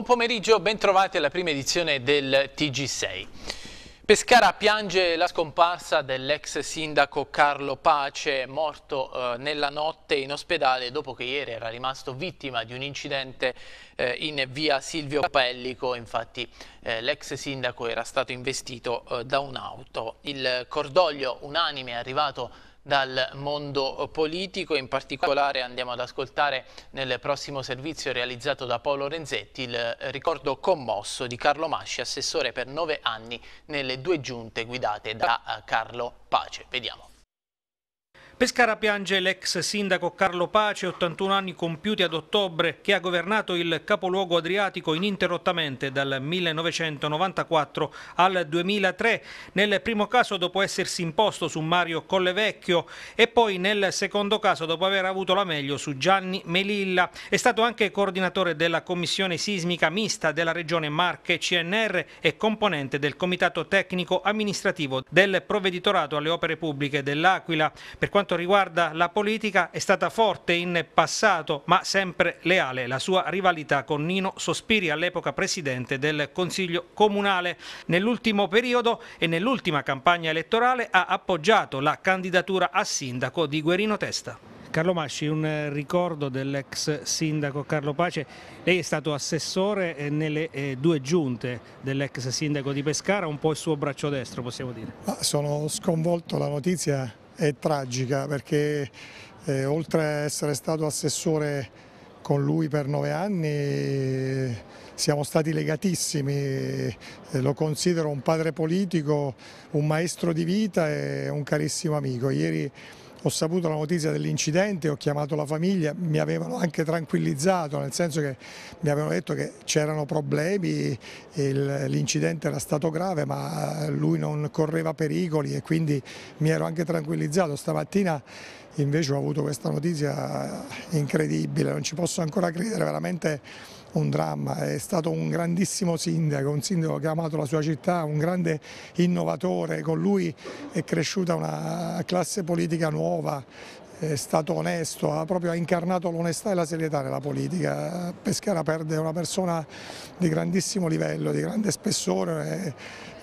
Buon pomeriggio, bentrovati alla prima edizione del TG6. Pescara piange la scomparsa dell'ex sindaco Carlo Pace, morto eh, nella notte in ospedale dopo che ieri era rimasto vittima di un incidente eh, in via Silvio Capellico. Infatti eh, l'ex sindaco era stato investito eh, da un'auto. Il cordoglio unanime è arrivato dal mondo politico, in particolare andiamo ad ascoltare nel prossimo servizio realizzato da Paolo Renzetti il ricordo commosso di Carlo Masci, assessore per nove anni nelle due giunte guidate da Carlo Pace. Vediamo. Pescara piange l'ex sindaco Carlo Pace, 81 anni compiuti ad ottobre, che ha governato il capoluogo adriatico ininterrottamente dal 1994 al 2003, nel primo caso dopo essersi imposto su Mario Collevecchio e poi nel secondo caso dopo aver avuto la meglio su Gianni Melilla. È stato anche coordinatore della commissione sismica mista della regione Marche CNR e componente del comitato tecnico amministrativo del provveditorato alle opere pubbliche dell'Aquila. Per quanto quanto riguarda la politica è stata forte in passato ma sempre leale la sua rivalità con Nino Sospiri all'epoca presidente del Consiglio Comunale. Nell'ultimo periodo e nell'ultima campagna elettorale ha appoggiato la candidatura a sindaco di Guerino Testa. Carlo Masci, un ricordo dell'ex sindaco Carlo Pace, lei è stato assessore eh, nelle eh, due giunte dell'ex sindaco di Pescara, un po' il suo braccio destro possiamo dire. sono sconvolto la notizia è tragica perché eh, oltre a essere stato assessore con lui per nove anni siamo stati legatissimi, eh, lo considero un padre politico, un maestro di vita e un carissimo amico. Ieri ho saputo la notizia dell'incidente, ho chiamato la famiglia, mi avevano anche tranquillizzato, nel senso che mi avevano detto che c'erano problemi, l'incidente era stato grave ma eh, lui non correva pericoli e quindi mi ero anche tranquillizzato. Stamattina invece ho avuto questa notizia eh, incredibile, non ci posso ancora credere, veramente un dramma, è stato un grandissimo sindaco, un sindaco che ha amato la sua città, un grande innovatore, con lui è cresciuta una classe politica nuova, è stato onesto, ha proprio incarnato l'onestà e la serietà nella politica. Pescara perde una persona di grandissimo livello, di grande spessore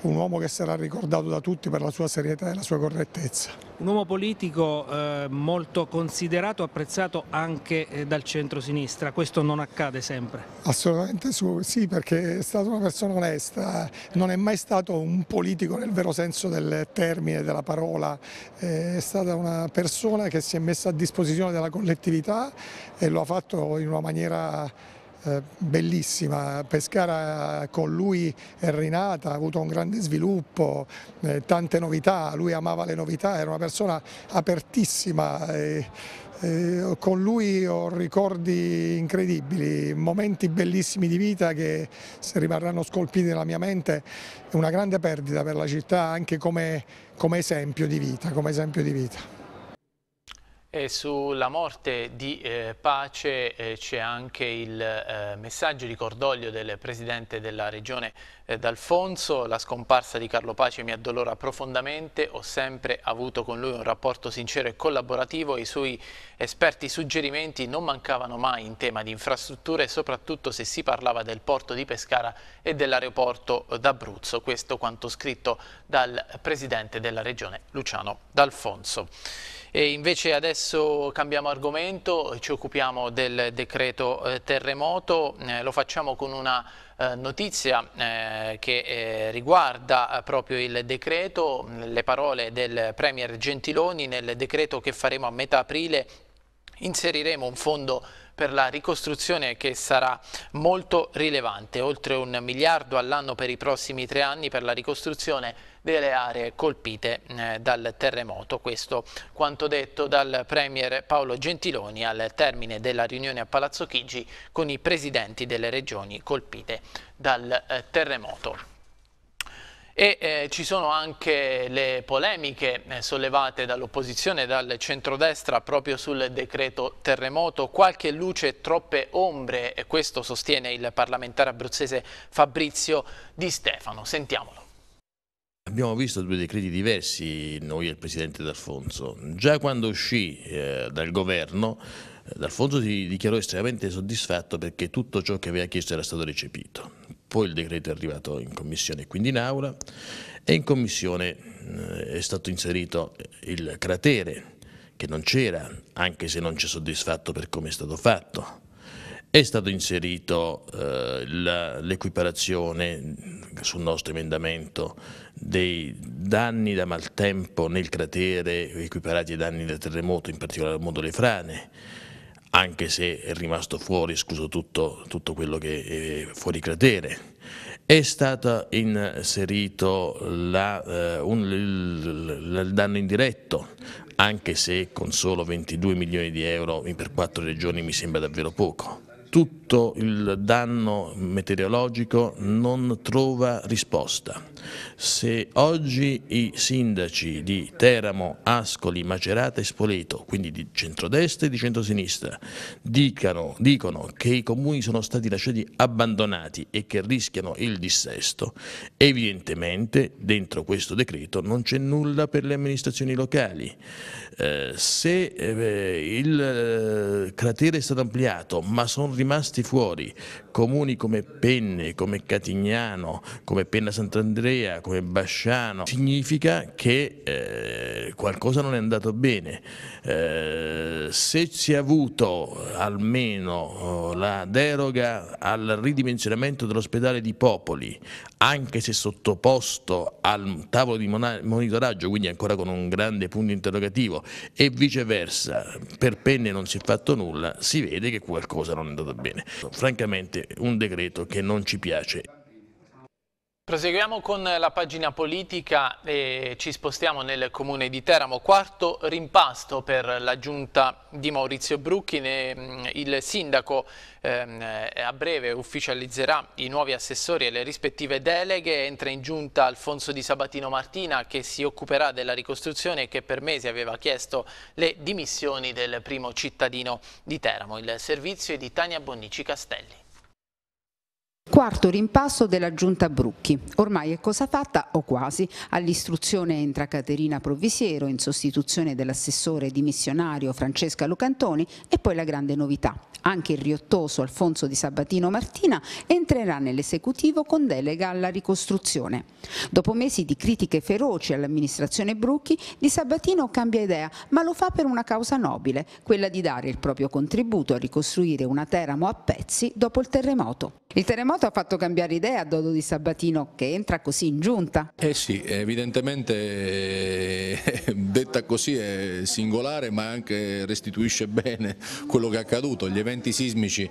un uomo che sarà ricordato da tutti per la sua serietà e la sua correttezza. Un uomo politico eh, molto considerato, apprezzato anche eh, dal centro-sinistra, questo non accade sempre? Assolutamente sì, perché è stata una persona onesta, non è mai stato un politico nel vero senso del termine, della parola, eh, è stata una persona che si è messa a disposizione della collettività e lo ha fatto in una maniera eh, bellissima, Pescara con lui è rinata, ha avuto un grande sviluppo, eh, tante novità, lui amava le novità, era una persona apertissima. Eh, con lui ho ricordi incredibili, momenti bellissimi di vita che rimarranno scolpiti nella mia mente, una grande perdita per la città anche come, come esempio di vita. Come esempio di vita. E sulla morte di eh, Pace eh, c'è anche il eh, messaggio di cordoglio del Presidente della Regione eh, D'Alfonso. La scomparsa di Carlo Pace mi addolora profondamente, ho sempre avuto con lui un rapporto sincero e collaborativo i suoi esperti suggerimenti non mancavano mai in tema di infrastrutture, soprattutto se si parlava del porto di Pescara e dell'aeroporto d'Abruzzo. Questo quanto scritto dal Presidente della Regione Luciano D'Alfonso. E invece adesso cambiamo argomento, ci occupiamo del decreto eh, terremoto, eh, lo facciamo con una eh, notizia eh, che eh, riguarda eh, proprio il decreto, mm, le parole del Premier Gentiloni nel decreto che faremo a metà aprile inseriremo un fondo per la ricostruzione che sarà molto rilevante, oltre un miliardo all'anno per i prossimi tre anni per la ricostruzione delle aree colpite eh, dal terremoto. Questo quanto detto dal Premier Paolo Gentiloni al termine della riunione a Palazzo Chigi con i presidenti delle regioni colpite dal eh, terremoto. E eh, ci sono anche le polemiche eh, sollevate dall'opposizione e dal centrodestra proprio sul decreto terremoto. Qualche luce, troppe ombre, e questo sostiene il parlamentare abruzzese Fabrizio Di Stefano. Sentiamolo. Abbiamo visto due decreti diversi noi e il Presidente D'Alfonso. Già quando uscì eh, dal governo, eh, D'Alfonso si dichiarò estremamente soddisfatto perché tutto ciò che aveva chiesto era stato recepito. Poi il decreto è arrivato in commissione e quindi in aula e in commissione eh, è stato inserito il cratere che non c'era, anche se non ci è soddisfatto per come è stato fatto è stato inserito eh, l'equiparazione sul nostro emendamento dei danni da maltempo nel cratere equiparati ai danni del terremoto, in particolare al mondo delle frane, anche se è rimasto fuori, scuso tutto, tutto quello che è fuori cratere. È stato inserito la, eh, un, il, il danno indiretto, anche se con solo 22 milioni di euro per quattro regioni mi sembra davvero poco tutto il danno meteorologico non trova risposta. Se oggi i sindaci di Teramo, Ascoli, Macerata e Spoleto, quindi di centrodestra e di centrosinistra, dicano, dicono che i comuni sono stati lasciati abbandonati e che rischiano il dissesto, evidentemente dentro questo decreto non c'è nulla per le amministrazioni locali. Eh, se eh, il eh, cratere è stato ampliato ma sono rimasti fuori comuni come Penne, come Catignano, come Penna Sant'Andrea, Andrea, come Basciano, significa che eh, qualcosa non è andato bene. Eh, se si è avuto eh, almeno oh, la deroga al ridimensionamento dell'ospedale di Popoli, anche se sottoposto al tavolo di monitoraggio, quindi ancora con un grande punto interrogativo, e viceversa, per penne non si è fatto nulla, si vede che qualcosa non è andato bene. Francamente un decreto che non ci piace. Proseguiamo con la pagina politica e ci spostiamo nel comune di Teramo. Quarto rimpasto per la giunta di Maurizio Brucchi. Mm, il sindaco ehm, eh, a breve ufficializzerà i nuovi assessori e le rispettive deleghe. Entra in giunta Alfonso Di Sabatino Martina che si occuperà della ricostruzione e che per mesi aveva chiesto le dimissioni del primo cittadino di Teramo. Il servizio è di Tania Bonnici Castelli. Quarto rimpasso della giunta Brucchi. Ormai è cosa fatta o quasi. All'istruzione entra Caterina Provisiero in sostituzione dell'assessore dimissionario Francesca Lucantoni e poi la grande novità anche il riottoso Alfonso di Sabatino Martina, entrerà nell'esecutivo con delega alla ricostruzione. Dopo mesi di critiche feroci all'amministrazione Brucchi, Di Sabatino cambia idea, ma lo fa per una causa nobile, quella di dare il proprio contributo a ricostruire una Teramo a pezzi dopo il terremoto. Il terremoto ha fatto cambiare idea a Dodo Di Sabatino, che entra così in giunta. Eh sì, evidentemente eh, detta così è singolare, ma anche restituisce bene quello che è accaduto. Gli eventi eventi sismici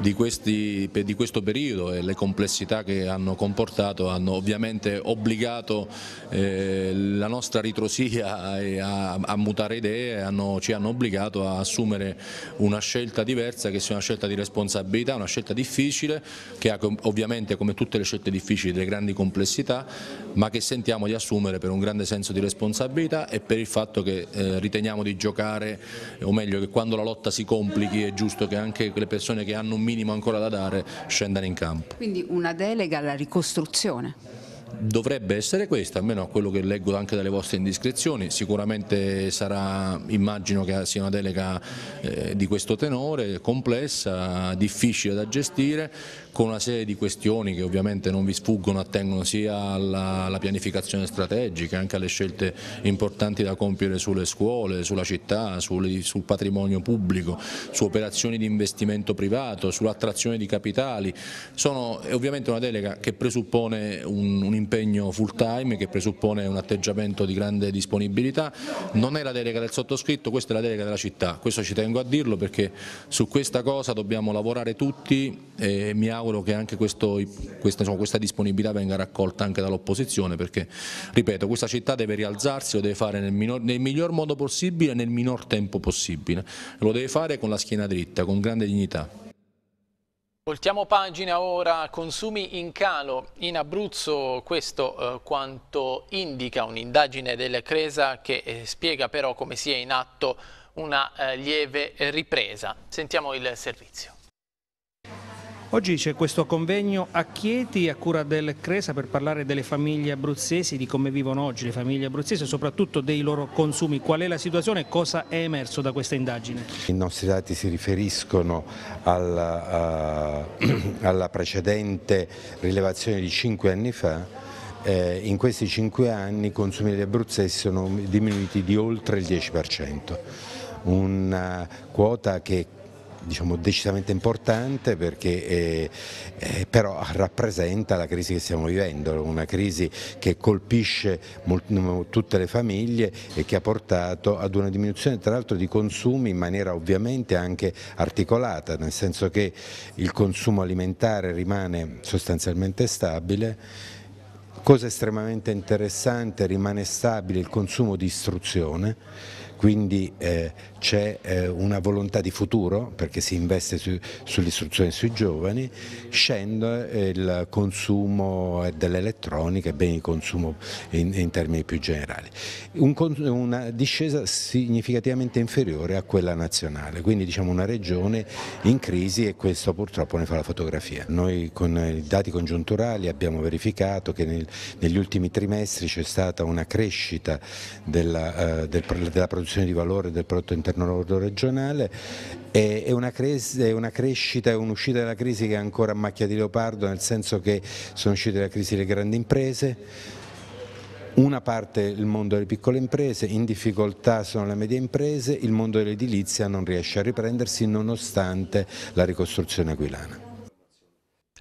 di, questi, di, questo periodo e le complessità che hanno comportato hanno ovviamente obbligato eh, la nostra ritrosia a, a mutare idee, hanno, ci hanno obbligato a assumere una scelta diversa che sia una scelta di responsabilità, una scelta difficile che ha ovviamente come tutte le scelte difficili delle grandi complessità ma che sentiamo di assumere per un grande senso di responsabilità e per il fatto che eh, riteniamo di giocare, o meglio che quando la lotta si complichi è giusto che che anche le persone che hanno un minimo ancora da dare scendano in campo. Quindi una delega alla ricostruzione? dovrebbe essere questa, almeno a quello che leggo anche dalle vostre indiscrezioni, sicuramente sarà, immagino che sia una delega eh, di questo tenore, complessa, difficile da gestire, con una serie di questioni che ovviamente non vi sfuggono, attengono sia alla, alla pianificazione strategica, anche alle scelte importanti da compiere sulle scuole, sulla città, sulle, sul patrimonio pubblico, su operazioni di investimento privato, sull'attrazione di capitali. Sono, è ovviamente una delega che presuppone un, un impegno full time, che presuppone un atteggiamento di grande disponibilità, non è la delega del sottoscritto, questa è la delega della città, questo ci tengo a dirlo perché su questa cosa dobbiamo lavorare tutti e mi auguro auguro che anche questo, questa, diciamo, questa, disponibilità venga raccolta anche dall'opposizione perché, ripeto, questa città deve rialzarsi, lo deve fare nel, minor, nel miglior modo possibile, e nel minor tempo possibile, lo deve fare con la schiena dritta, con grande dignità. Voltiamo pagina ora, consumi in calo in Abruzzo, questo eh, quanto indica un'indagine del Cresa che eh, spiega però come sia in atto una eh, lieve ripresa. Sentiamo il servizio. Oggi c'è questo convegno a Chieti a cura del Cresa per parlare delle famiglie abruzzesi, di come vivono oggi le famiglie abruzzesi e soprattutto dei loro consumi. Qual è la situazione e cosa è emerso da questa indagine? I nostri dati si riferiscono alla, uh, eh, alla precedente rilevazione di cinque anni fa eh, in questi cinque anni i consumi degli abruzzesi sono diminuiti di oltre il 10%, una quota che diciamo, decisamente importante perché eh, eh, però rappresenta la crisi che stiamo vivendo, una crisi che colpisce tutte le famiglie e che ha portato ad una diminuzione tra l'altro di consumi in maniera ovviamente anche articolata, nel senso che il consumo alimentare rimane sostanzialmente stabile Cosa estremamente interessante, rimane stabile il consumo di istruzione, quindi eh, c'è eh, una volontà di futuro perché si investe su, sull'istruzione sui giovani, scende eh, il consumo eh, dell'elettronica e beni di consumo in, in, termini più generali. Un, una discesa significativamente inferiore a quella nazionale, quindi diciamo una regione in crisi e questo purtroppo ne fa la fotografia. Noi con i dati congiunturali abbiamo verificato che nel, negli ultimi trimestri c'è stata una crescita della, eh, del, della produzione produzione di valore del prodotto interno lordo regionale è una, crescita, e un'uscita dalla crisi che è ancora a macchia di leopardo, nel senso che sono uscite dalla crisi le grandi imprese, una parte il mondo delle piccole imprese, in difficoltà sono le medie imprese, il mondo dell'edilizia non riesce a riprendersi nonostante la ricostruzione aquilana.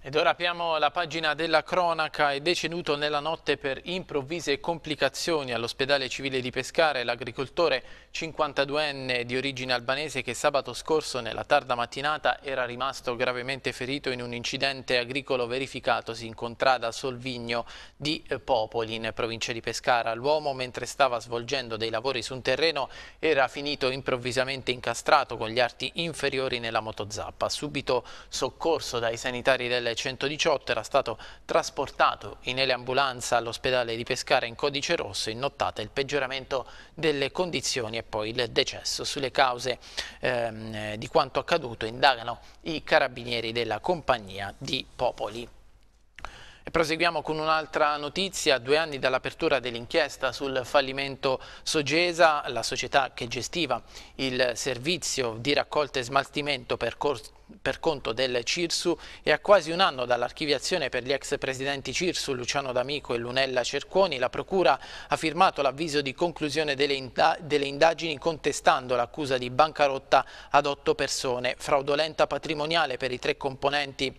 Ed ora apriamo la pagina della cronaca. È deceduto nella notte per improvvise complicazioni all'ospedale civile di Pescare l'agricoltore 52enne di origine albanese che sabato scorso nella tarda mattinata era rimasto gravemente ferito in un incidente agricolo verificatosi in contrada Solvigno di eh, Popoli in provincia di Pescara. L'uomo mentre stava svolgendo dei lavori su un terreno era finito improvvisamente incastrato con gli arti inferiori nella motozappa. Subito soccorso dai sanitari della 118 era stato trasportato in eliambulanza all'ospedale di Pescara in codice rosso in nottata il peggioramento delle condizioni e poi il decesso. Sulle cause ehm, di quanto accaduto indagano i carabinieri della compagnia di Popoli. E proseguiamo con un'altra notizia, due anni dall'apertura dell'inchiesta sul fallimento Sogesa, la società che gestiva il servizio di raccolta e smaltimento per, per conto del Cirsu e a quasi un anno dall'archiviazione per gli ex presidenti Cirsu Luciano D'Amico e Lunella Cerconi, la Procura ha firmato l'avviso di conclusione delle, inda delle indagini contestando l'accusa di bancarotta ad otto persone, fraudolenta patrimoniale per i tre componenti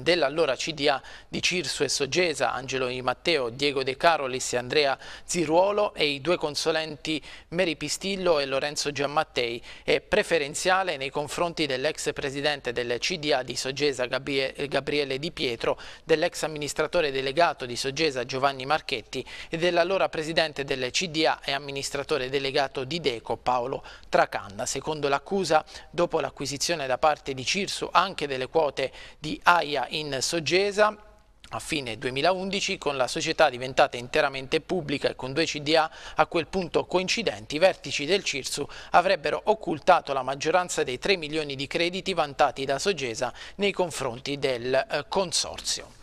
dell'allora CDA di Cirsu e Sogesa, Angelo Di Matteo, Diego De Carolis e Andrea Ziruolo e i due consulenti Mary Pistillo e Lorenzo Giammattei è preferenziale nei confronti dell'ex presidente del CDA di Sogesa Gabriele Di Pietro, dell'ex amministratore delegato di Sogesa Giovanni Marchetti e dell'allora presidente del CDA e amministratore delegato di Deco Paolo Tracanna. Secondo l'accusa, dopo l'acquisizione da parte di Cirsu anche delle quote di AIA in Soggesa a fine 2011 con la società diventata interamente pubblica e con due CDA a quel punto coincidenti, i vertici del Cirsu avrebbero occultato la maggioranza dei 3 milioni di crediti vantati da Sogesa nei confronti del eh, consorzio.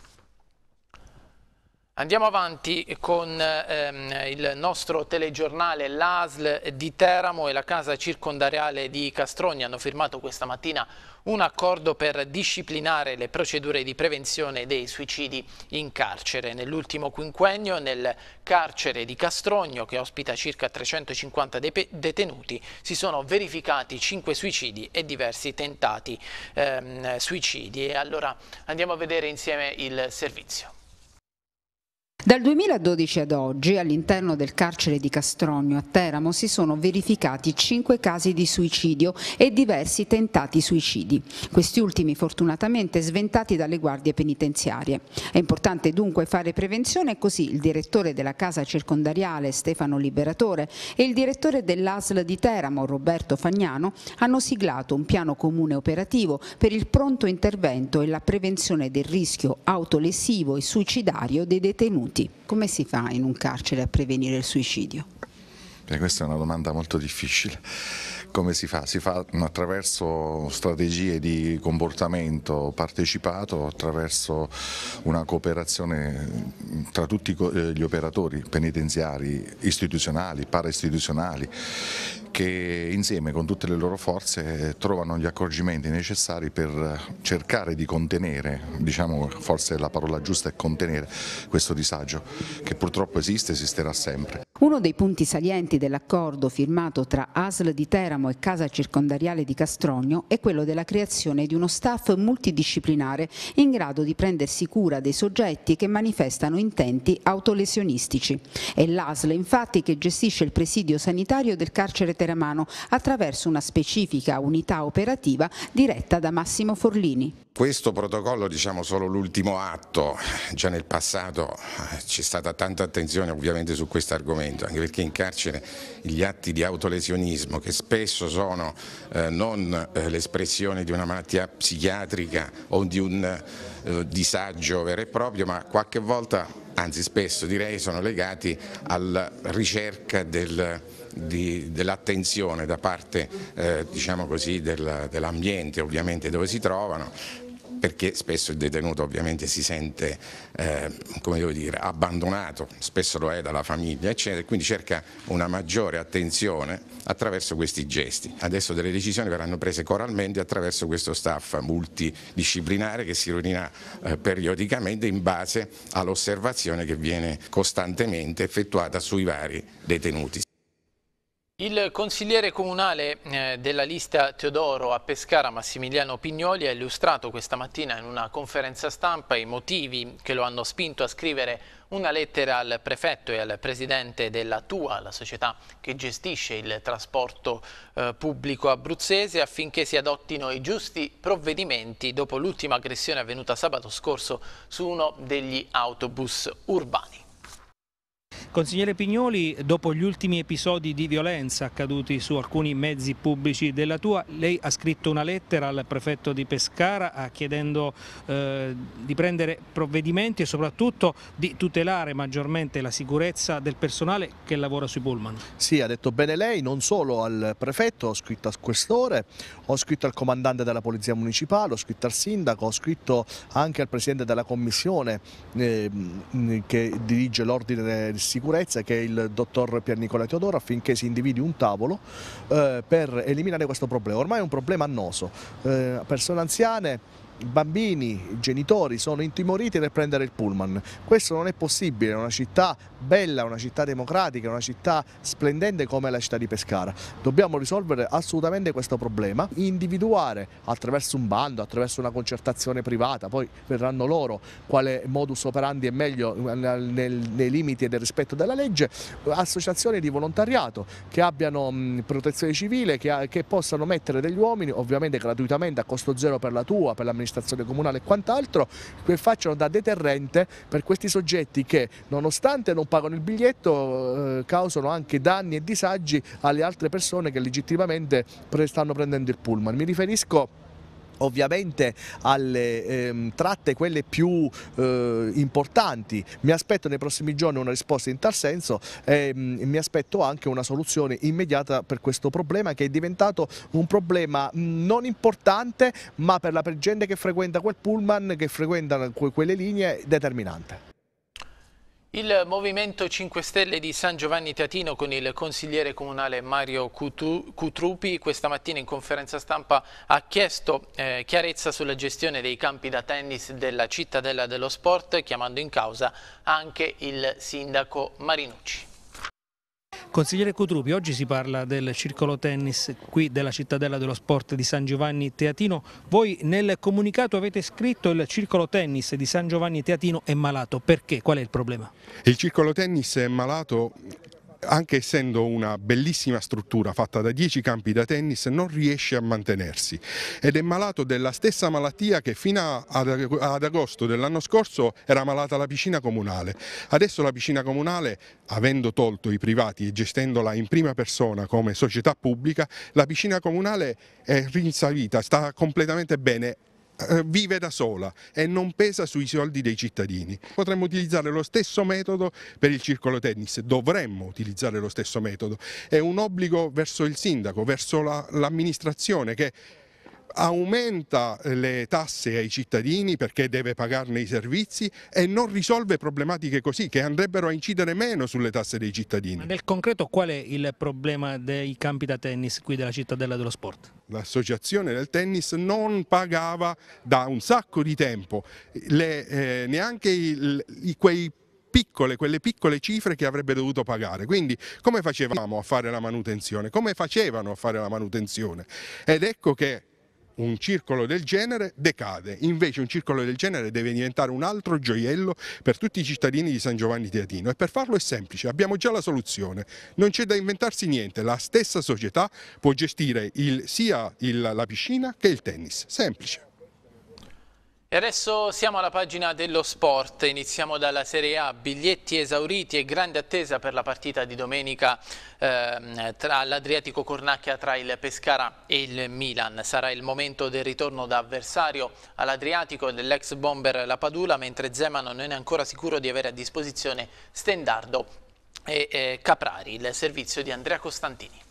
Andiamo avanti con ehm, il nostro telegiornale. L'ASL di Teramo e la casa circondariale di Castrogna hanno firmato questa mattina un accordo per disciplinare le procedure di prevenzione dei suicidi in carcere. Nell'ultimo quinquennio nel carcere di Castrogno, che ospita circa 350 detenuti, si sono verificati 5 suicidi e diversi tentati ehm, suicidi. E allora andiamo a vedere insieme il servizio. Dal 2012 ad oggi all'interno del carcere di Castrogno a Teramo si sono verificati 5 casi di suicidio e diversi tentati suicidi, questi ultimi fortunatamente sventati dalle guardie penitenziarie. È importante dunque fare prevenzione così il direttore della casa circondariale Stefano Liberatore e il direttore dell'ASL di Teramo Roberto Fagnano hanno siglato un piano comune operativo per il pronto intervento e la prevenzione del rischio autolesivo e suicidario dei detenuti detenuti. Come si fa in un carcere a prevenire il suicidio? Beh, questa è una domanda molto difficile. Come si fa? Si fa attraverso strategie di comportamento partecipato, attraverso una cooperazione tra tutti eh, gli operatori penitenziari, istituzionali, paraistituzionali, che insieme con tutte le loro forze eh, trovano gli accorgimenti necessari per cercare di contenere, diciamo forse la parola giusta è contenere questo disagio che purtroppo esiste e esisterà sempre. Uno dei punti salienti dell'accordo firmato tra ASL di Teramo e Casa Circondariale di Castrogno è quello della creazione di uno staff multidisciplinare in grado di prendersi cura dei soggetti che manifestano intenti autolesionistici. È l'ASL infatti che gestisce il presidio sanitario del carcere teramano attraverso una specifica unità operativa diretta da Massimo Forlini. Questo protocollo diciamo solo l'ultimo atto, già nel passato eh, c'è stata tanta attenzione ovviamente su questo argomento comportamento, anche perché in carcere gli atti di autolesionismo che spesso sono eh, non eh, l'espressione di una malattia psichiatrica o di un eh, disagio vero e proprio, ma qualche volta, anzi spesso direi, sono legati alla ricerca del dell'attenzione da parte eh, diciamo dell'ambiente ovviamente dove si trovano perché spesso il detenuto ovviamente si sente eh, dire, abbandonato, spesso lo è dalla famiglia, eccetera, quindi cerca una maggiore attenzione attraverso questi gesti. Adesso delle decisioni verranno prese coralmente attraverso questo staff multidisciplinare che si riunirà eh, periodicamente in base all'osservazione che viene costantemente effettuata sui vari detenuti. Il consigliere comunale eh, della lista Teodoro a Pescara, Massimiliano Pignoli, ha illustrato questa mattina in una conferenza stampa i motivi che lo hanno spinto a scrivere una lettera al prefetto e al presidente della TUA, la società che gestisce il trasporto eh, pubblico abruzzese, affinché si adottino i giusti provvedimenti dopo l'ultima aggressione avvenuta sabato scorso su uno degli autobus urbani. Consigliere Pignoli, dopo gli ultimi episodi di violenza accaduti su alcuni mezzi pubblici della Tua, lei ha scritto una lettera al prefetto di Pescara chiedendo eh, di prendere provvedimenti e soprattutto di tutelare maggiormente la sicurezza del personale che lavora sui pullman. Sì, ha detto bene lei, non solo al prefetto, ho scritto al questore, ho scritto al comandante della Polizia Municipale, ho scritto al sindaco, ho scritto anche al presidente della commissione eh, che dirige l'ordine del sicurezza sicurezza che è il dottor Pier Nicola Teodoro affinché si individui un tavolo eh, per eliminare questo problema. Ormai è un problema annoso. Eh, persone anziane bambini, genitori sono intimoriti nel prendere il pullman. Questo non è possibile, è una città bella, una città democratica, una città splendente come la città di Pescara. Dobbiamo risolvere assolutamente questo problema, individuare attraverso un bando, attraverso una concertazione privata, poi verranno loro quale modus operandi è meglio nei limiti e del rispetto della legge, associazioni di volontariato che abbiano protezione civile, che possano mettere degli uomini, ovviamente gratuitamente a costo zero per la tua, per l'amministrazione amministrazione comunale e quant'altro, che facciano da deterrente per questi soggetti che nonostante non pagano il biglietto eh, causano anche danni e disagi alle altre persone che legittimamente pre stanno prendendo il pullman. Mi riferisco ovviamente alle ehm, tratte quelle più eh, importanti. Mi aspetto nei prossimi giorni una risposta in tal senso ehm, e mh, mi aspetto anche una soluzione immediata per questo problema che è diventato un problema non importante ma per la gente che frequenta quel pullman, che frequenta quelle linee determinante. Il Movimento 5 Stelle di San Giovanni Teatino con il consigliere comunale Mario Cutrupi questa mattina in conferenza stampa ha chiesto eh, chiarezza sulla gestione dei campi da tennis della cittadella dello sport chiamando in causa anche il sindaco Marinucci. Consigliere Cutrupi, oggi si parla del circolo tennis qui della cittadella dello sport di San Giovanni Teatino. Voi nel comunicato avete scritto il circolo tennis di San Giovanni Teatino è malato. Perché? Qual è il problema? Il circolo tennis è malato anche essendo una bellissima struttura fatta da 10 campi da tennis non riesce a mantenersi ed è malato della stessa malattia che fino ad agosto dell'anno scorso era malata la piscina comunale. Adesso la piscina comunale, avendo tolto i privati e gestendola in prima persona come società pubblica, la piscina comunale è rinsavita, sta completamente bene eh, vive da sola e non pesa sui soldi dei cittadini. Potremmo utilizzare lo stesso metodo per il circolo tennis, dovremmo utilizzare lo stesso metodo, è un obbligo verso il sindaco, verso l'amministrazione la, che aumenta eh, le tasse ai cittadini perché deve pagarne i servizi e non risolve problematiche così che andrebbero a incidere meno sulle tasse dei cittadini. Ma nel concreto qual è il problema dei campi da tennis qui della cittadella dello sport? L'associazione del tennis non pagava da un sacco di tempo le, eh, neanche il, i, quei piccole, quelle piccole cifre che avrebbe dovuto pagare. Quindi come facevamo a fare la manutenzione? Come facevano a fare la manutenzione? Ed ecco che un circolo del genere decade, invece un circolo del genere deve diventare un altro gioiello per tutti i cittadini di San Giovanni Teatino e per farlo è semplice, abbiamo già la soluzione, non c'è da inventarsi niente, la stessa società può gestire il, sia il, la piscina che il tennis, semplice. E adesso siamo alla pagina dello sport, iniziamo dalla Serie A, biglietti esauriti e grande attesa per la partita di domenica eh, tra l'Adriatico Cornacchia tra il Pescara e il Milan. Sarà il momento del ritorno da avversario all'Adriatico dell'ex bomber La Padula, mentre Zeman non è ancora sicuro di avere a disposizione Stendardo e eh, Caprari, il servizio di Andrea Costantini.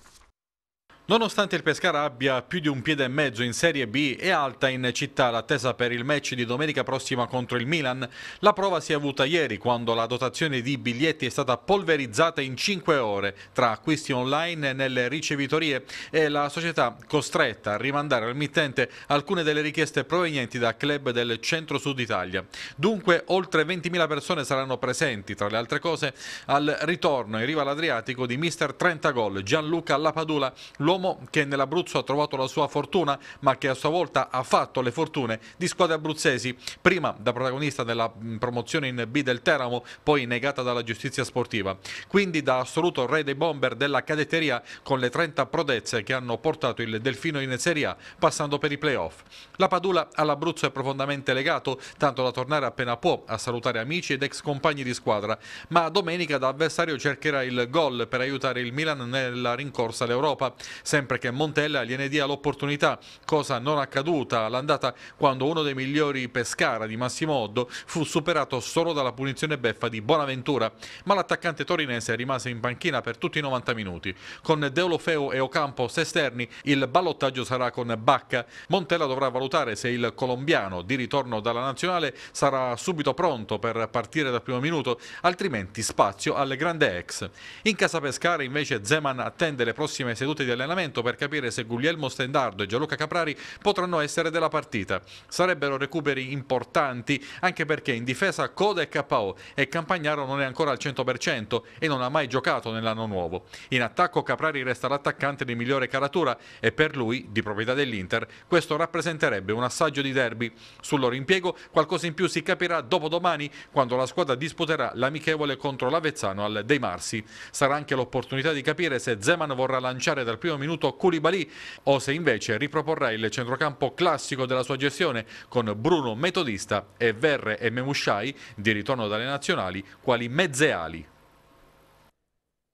Nonostante il Pescara abbia più di un piede e mezzo in Serie B e alta in città l'attesa per il match di domenica prossima contro il Milan, la prova si è avuta ieri quando la dotazione di biglietti è stata polverizzata in 5 ore tra acquisti online nelle ricevitorie e la società costretta a rimandare al mittente alcune delle richieste provenienti da club del centro-sud Italia. Dunque oltre 20.000 persone saranno presenti, tra le altre cose, al ritorno in riva all'Adriatico di mister 30 gol Gianluca Lapadula, l'uomo uomo che nell'Abruzzo ha trovato la sua fortuna, ma che a sua volta ha fatto le fortune di squadre abruzzesi, prima da protagonista della promozione in B del Teramo, poi negata dalla giustizia sportiva. Quindi da assoluto re dei bomber della cadetteria con le 30 prodezze che hanno portato il Delfino in Serie A, passando per i playoff. La Padula all'Abruzzo è profondamente legato, tanto da tornare appena può a salutare amici ed ex compagni di squadra, ma domenica da avversario cercherà il gol per aiutare il Milan nella rincorsa all'Europa sempre che Montella gliene dia l'opportunità, cosa non accaduta all'andata quando uno dei migliori Pescara di Massimo Oddo fu superato solo dalla punizione beffa di Bonaventura, ma l'attaccante torinese rimase in panchina per tutti i 90 minuti. Con Deolofeo e Ocampos esterni il ballottaggio sarà con Bacca. Montella dovrà valutare se il colombiano di ritorno dalla nazionale sarà subito pronto per partire dal primo minuto, altrimenti spazio al grande ex. In casa Pescara invece Zeman attende le prossime sedute di allenamento allenamento per capire se Guglielmo Stendardo e Gianluca Caprari potranno essere della partita. Sarebbero recuperi importanti anche perché in difesa Coda e KO e Campagnaro non è ancora al 100% e non ha mai giocato nell'anno nuovo. In attacco Caprari resta l'attaccante di migliore caratura e per lui, di proprietà dell'Inter, questo rappresenterebbe un assaggio di derby. Sul loro impiego qualcosa in più si capirà dopodomani quando la squadra disputerà l'amichevole contro l'Avezzano al Dei Marsi. Sarà anche l'opportunità di capire se Zeman vorrà lanciare dal primo minuto Koulibaly o se invece riproporrà il centrocampo classico della sua gestione con Bruno Metodista e Verre e Memushai di ritorno dalle nazionali quali mezze ali.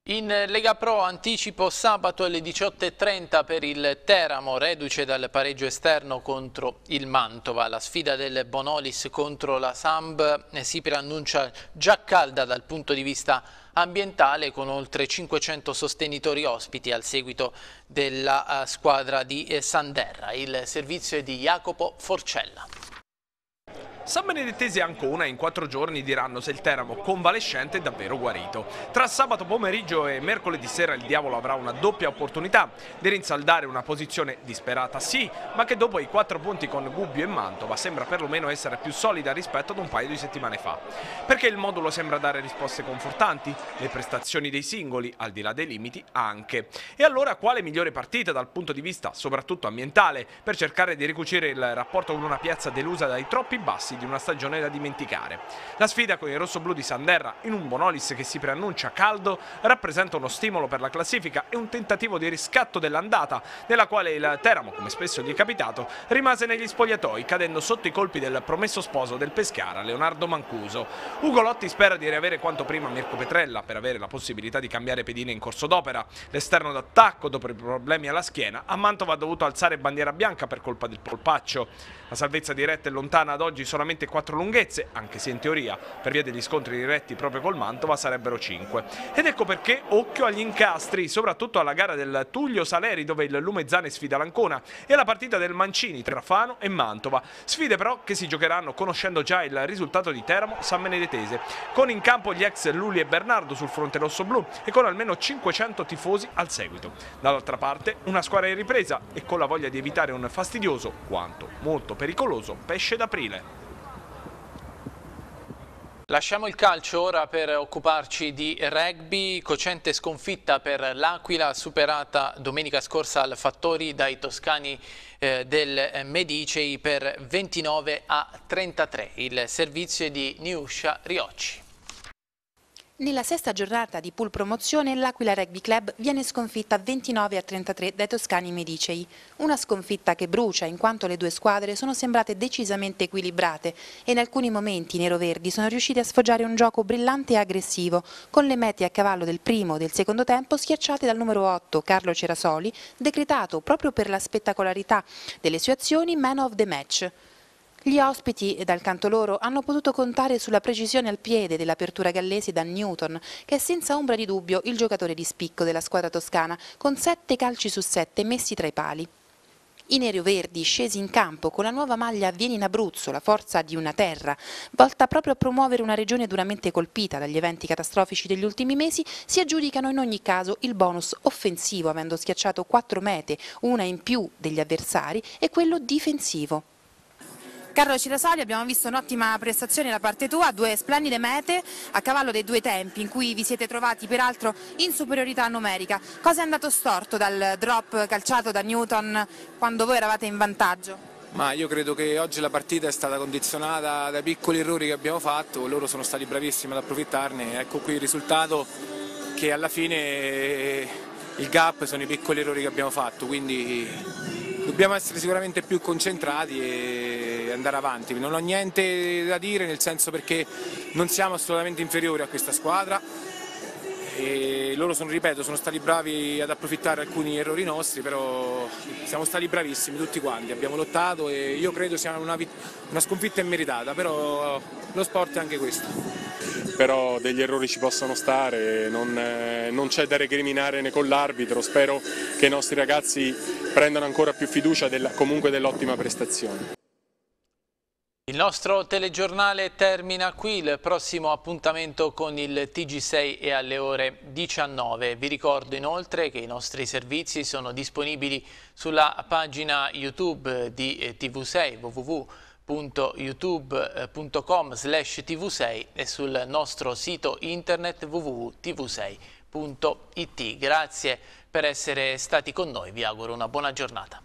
In Lega Pro anticipo sabato alle 18.30 per il Teramo, reduce dal pareggio esterno contro il Mantova. La sfida del Bonolis contro la Samb eh, si preannuncia già calda dal punto di vista ambientale con oltre 500 sostenitori ospiti al seguito della eh, squadra di eh, Sanderra. Il servizio è di Jacopo Forcella. San Sambenedettesi e Ancona in quattro giorni diranno se il Teramo convalescente è davvero guarito. Tra sabato pomeriggio e mercoledì sera il Diavolo avrà una doppia opportunità di rinsaldare una posizione disperata sì, ma che dopo i quattro punti con Gubbio e Mantova sembra perlomeno essere più solida rispetto ad un paio di settimane fa. Perché il modulo sembra dare risposte confortanti, le prestazioni dei singoli, al di là dei limiti, anche. E allora quale migliore partita dal punto di vista soprattutto ambientale per cercare di ricucire il rapporto con una piazza delusa dai troppi bassi ragazzi di una stagione da dimenticare. La sfida con i rossoblù di Sanderra in un Bonolis che si preannuncia caldo rappresenta uno stimolo per la classifica e un tentativo di riscatto dell'andata, nella quale il Teramo, come spesso gli è capitato, rimase negli spogliatoi, cadendo sotto i colpi del promesso sposo del Pescara, Leonardo Mancuso. Ugo Lotti spera di riavere quanto prima Mirko Petrella per avere la possibilità di cambiare pedine in corso d'opera. L'esterno d'attacco, dopo i problemi alla schiena, a Mantova ha dovuto alzare bandiera bianca per colpa del polpaccio. La salvezza diretta è lontana ad oggi solamente solamente quattro lunghezze, anche se in teoria per via degli scontri diretti proprio col Mantova sarebbero cinque. Ed ecco perché occhio agli incastri, soprattutto alla gara del Tullio Saleri dove il Lumezzane sfida l'Ancona e alla partita del Mancini tra Fano e Mantova. Sfide però che si giocheranno conoscendo già il risultato di Teramo San Benedetese, con in campo gli ex Luli e Bernardo sul fronte rosso-blu e con almeno 500 tifosi al seguito. Dall'altra parte una squadra in ripresa e con la voglia di evitare un fastidioso quanto molto pericoloso pesce d'aprile. Lasciamo il calcio ora per occuparci di rugby, cocente sconfitta per l'Aquila superata domenica scorsa al Fattori dai toscani eh, del Medicei per 29 a 33. Il servizio è di Niuscia Riocci. Nella sesta giornata di pool promozione l'Aquila Rugby Club viene sconfitta 29 a 33 dai toscani Medicei. Una sconfitta che brucia in quanto le due squadre sono sembrate decisamente equilibrate e in alcuni momenti i neroverdi sono riusciti a sfoggiare un gioco brillante e aggressivo con le mete a cavallo del primo e del secondo tempo schiacciate dal numero 8 Carlo Cerasoli, decretato proprio per la spettacolarità delle sue azioni man of the match. Gli ospiti, eh, dal canto loro, hanno potuto contare sulla precisione al piede dell'apertura gallese da Newton, che è senza ombra di dubbio il giocatore di spicco della squadra toscana, con sette calci su sette messi tra i pali. I nerioverdi, scesi in campo con la nuova maglia Vieni in Abruzzo, la forza di una terra, volta proprio a promuovere una regione duramente colpita dagli eventi catastrofici degli ultimi mesi, si aggiudicano in ogni caso il bonus offensivo avendo schiacciato quattro mete, una in più degli avversari, e quello difensivo. Carlo Cirasoli, abbiamo visto un'ottima prestazione da parte tua, due splendide mete a cavallo dei due tempi in cui vi siete trovati peraltro in superiorità numerica. Cosa è andato storto dal drop calciato da Newton quando voi eravate in vantaggio? Ma io credo che oggi la partita è stata condizionata dai piccoli errori che abbiamo fatto, loro sono stati bravissimi ad approfittarne, ecco qui il risultato che alla fine eh, il gap sono i piccoli errori che abbiamo fatto, quindi dobbiamo essere sicuramente più concentrati e andare avanti. Non ho niente da dire nel senso perché non siamo assolutamente inferiori a questa squadra e loro sono, ripeto, sono stati bravi ad approfittare alcuni errori nostri, però siamo stati bravissimi tutti quanti, abbiamo lottato e io credo sia una, una sconfitta immeritata, però lo sport è anche questo però degli errori ci possono stare, non, eh, non c'è da recriminare né con l'arbitro, spero che i nostri ragazzi prendano ancora più fiducia della, comunque dell'ottima prestazione. Il nostro telegiornale termina qui, il prossimo appuntamento con il TG6 è alle ore 19. Vi ricordo inoltre che i nostri servizi sono disponibili sulla pagina YouTube di eh, TV6 www.youtube.com tv6 e sul nostro sito internet www.tv6.it. Grazie per essere stati con noi, vi auguro una buona giornata.